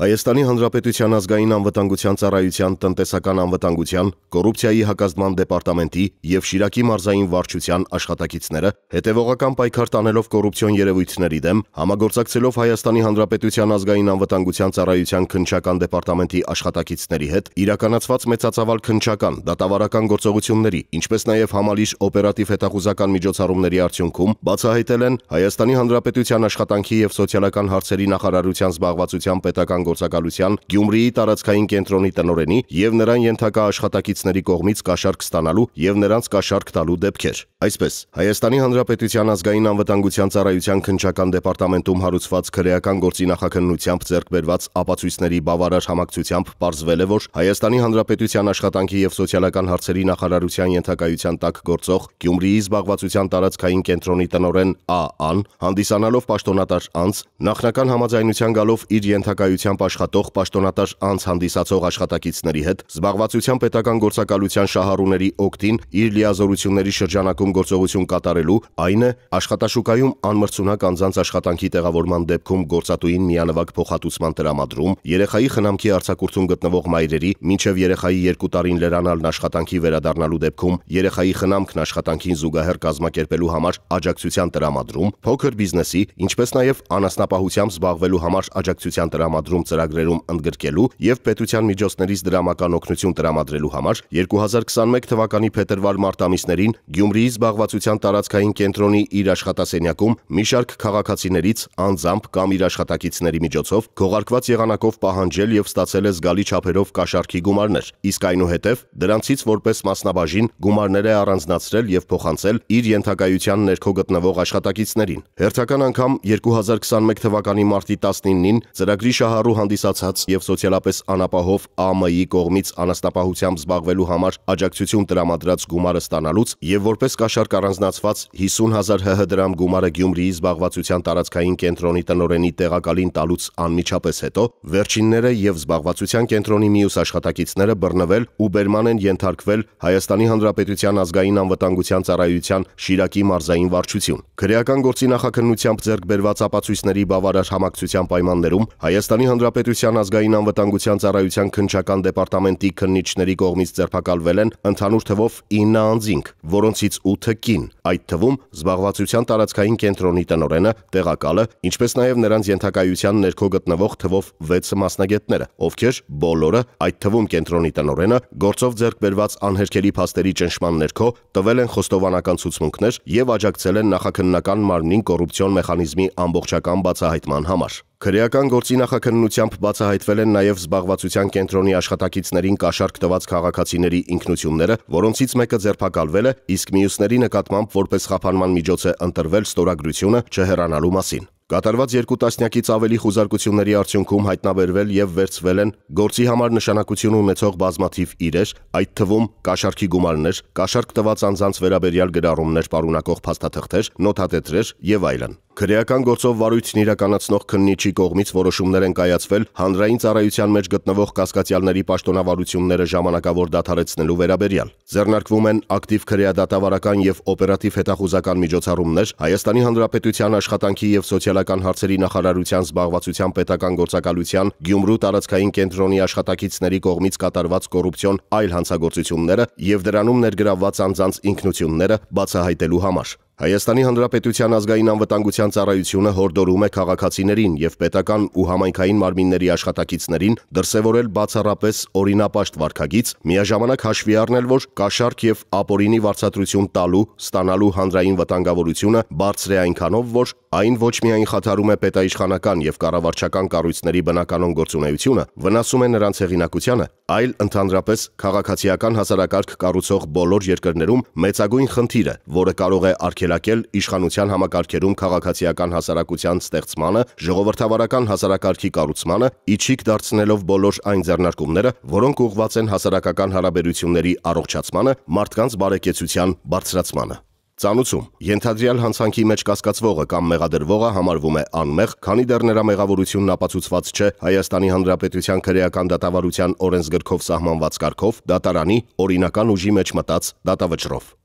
Հայաստանի Հանրապետության ազգային անվտանգության ծառայության տնտեսական անվտանգության, կոռուպցիայի հակազդման դեպարտամենտի եւ Շիրակի մարզային վարչության աշխատակիցները հետևողական պայքար տանելով կոռուպցիոն երևույթների դեմ, համագործակցելով Հայաստանի Հանրապետության ազգային անվտանգության ծառայության քննչական դեպարտամենտի աշխատակիցների հետ, իրականացված մեծածավալ քննչական, դատավարական գործողությունների, ինչպես նաեւ համալիր օպերատիվ հետախուզական միջոցառումների արդյունքում բացահայտել են Հայաստանի Հանրապետության աշխատանքի եւ սոցիալական հարցերի նախարարության զբաղվածության պետական ստեղծագործականության Գյումրիի տարածքային կենտրոնի տնօրենի եւ նրան ենթակա աշխատակիցների կողմից կաշառք ստանալու եւ նրանց կաշառք տալու դեպքեր։ Այսպես, Հայաստանի Հանրապետության ազգային անվտանգության ծառայության քննչական դեպարտամենտում հարուցված քրեական գործի նախաքննությամբ ձեռք բերված ապացույցների բավարար համակցությամբ ողջվել է, որ Հայաստանի Հանրապետության աշխատանքի եւ սոցիալական հարցերի նախարարության ենթակայության տակ գործող Գյումրիի զբաղվածության տարածքային կենտրոնի տնօրեն Ա.Ա-ն հանդիսանալով պաշտոնատար անձ նախնական համաձայնության գալով իր ենթակայությամբ անվությամբ աշխատող պաշտոնատար անձ հանդիսացող աշխատակիցների հետ զբաղվածության պետական գործակալության շահառուների օգտին իր լիազորությունների շրջանակում գործողություն կատարելու, այն է աշխատաշուկայում անմրցունակ անձանց աշխատանքի տեղավորման դեպքում գործատուին միանվագ փոխհատուցման տրամադրում, երեխայի խնամքի արձակուրդում գտնվող մայրերի մինչև երեխայի 2 տարին լրանալն աշխատանքի վերադառնալու դեպքում երեխայի խնամքն աշխատանքին զուգահեռ կազմակերպելու համար աջակցության տրամադրում, փոքր բիզնեսի, ինչպես նաև անասնապահությամբ զբաղվելու համար աջակցության տրամադրում ծրագրերում ընդգրկելու եւ պետության միջոցներից դրամական օգնություն տրամադրելու համար 2021 թվականի փետրվար-մարտ ամիսներին Գյումրիի զբաղվածության տարածքային կենտրոնի իր աշխատասենյակում մի շարք քաղաքացիներից անձամբ կամ իր աշխատակիցների միջոցով գողարկված եղանակով պահանջել եւ ստացել է զգալի չափերով կաշառքի գումարներ, իսկ այնուհետև դրանցից որպես մասնաբաժին գումարներ է առանձնացրել եւ փոխանցել իր ենթակայության ներքո գտնվող աշխատակիցներին։ Հերթական անգամ 2021 թվականի մարտի 19-ին ծրագրի շահառու կիրառելու հանդիսացած եւ սոցիալապես անապահով ԱՄ-ի կողմից անաստապահությամբ զբաղվելու համար աջակցություն տրամադրած գումարը ստանալուց եւ որպես կաշառք առանձնացված 50000 ՀՀ դրամ գումարը Գյումրիի զբաղվածության տարածքային կենտրոնի տնօրենի տեղակալին տալուց անմիջապես հետո վերջինները եւ զբաղվածության կենտրոնի մյուս աշխատակիցները բռնվել ու բերման են ենթարկվել Հայաստանի Հանրապետության ազգային անվտանգության ծառայության Շիրակի մարզային վարչություն։ Քրեական գործի նախաքննությամբ ձեռք բերված ապացույցների բավարար համակցության պայմաններում Հայաստանի Հանրապետության ազգային անվտանգության ծառայության քնչական դեպարտամենտի քննիչների կողմից ձերբակալվել են ընդհանուր թվով 9 անձինք, որոնցից 8-ը կին, այդ թվում զբաղվածության տարածքային կենտրոնի տնորենը, տեղակալը, ինչպես նաև նրանց ենթակայության ներքո գտնվող թվով 6 մասնագետները, ովքեր բոլորը, այդ թվում կենտրոնի տնորենը, գործով ձեռք բերված անհերքելի փաստերի ճնշման ներքո տվել են խոստովանական ցուցմունքներ եւ աջակցել են նախաքննական մարմնին կոռուպցիոն մեխանիզմի ամբողջական բացահայտման համար։ Քրեական գործի նախաքննությամբ բացահայտվել են նաև զբաղվածության կենտրոնի աշխատակիցներին կաշառք տված քաղաքացիների ինքնությունները, որոնցից մեկը ձերբակալվել է, իսկ մյուսների նկատմամբ որպես խափանման միջոց է ընտրվել ստորագրությունը չհեռանալու մասին։ Կատարված երկու տասնյակից ավելի խուզարկությունների արդյունքում հայտնաբերվել եւ վերցվել են գործի համար նշանակություն ունեցող բազմաթիվ իրեր, այդ թվում կաշառքի գումարներ, կաշառք տված անձանց վերաբերյալ գրառումներ պարունակող փաստաթղթեր, նոթատետրեր եւ այլն։ Քրեական գործով վարույթն իրականացնող քննիչի կողմից որոշումներ են կայացվել հանրային ծառայության մեջ գտնվող կասկածյալների պաշտոնավարությունները ժամանակավոր դադարեցնելու վերաբերյալ։ Ձեռնարկվում են ակտիվ քրեադատավարական եւ օպերատիվ հետախուզական միջոցառումներ Հայաստանի Հանրապետության աշխատանքի եւ սոցիալ Պետական հարցերի նախարարության զբաղվածության պետական գործակալության Գյումրու տարածքային կենտրոնի աշխատակիցների կողմից կատարված կոռուպցիոն այլ հանցագործությունները եւ դրանում ներգրավված անձանց ինքնությունները բացահայտելու համար։ Հայաստանի Հանրապետության ազգային անվտանգության ծառայությունը հորդորում է քաղաքացիներին եւ պետական ու համայնքային մարմինների աշխատակիցներին դրսեւորել բացառապես օրինապաշտ վարքագից, միաժամանակ հաշվի առնել, որ կաշառք եւ ապօրինի վարչատրություն տալու, ստանալու հանրային վտանգավորությունը բարձր է այնքանով, որ այն ոչ միայն խաթարում է պետաիշխանական եւ կառավարչական կառույցների բնականոն գործունեությունը, վնասում է նրանց հեղինակությանը, այլ ընդհանրապես քաղաքացիական հասարակարգ կառուցող բոլոր երկրներում մեծագույն խնդիր է, որը կարող է արգել շրջելակել իշխանության համակարգերում քաղաքացիական հասարակության ստեղծմանը, ժողովրդավարական հասարակարգի կառուցմանը, իչիկ դարձնելով բոլոր այն ձեռնարկումները, որոնք ուղղված են հասարակական հարաբերությունների առողջացմանը, մարդկանց բարեկեցության բարձրացմանը։ Ծանուցում. Ենթադրյալ հանցանքի մեջ կասկածվողը կամ մեղադրվողը համարվում է անմեղ, քանի դեռ նրա մեղավորությունն ապացուցված չէ Հայաստանի Հանրապետության քրեական դատավարության օրենսգրքով սահմանված կարգով դատարանի օրինական ուժի մեջ մտած դատավճռով։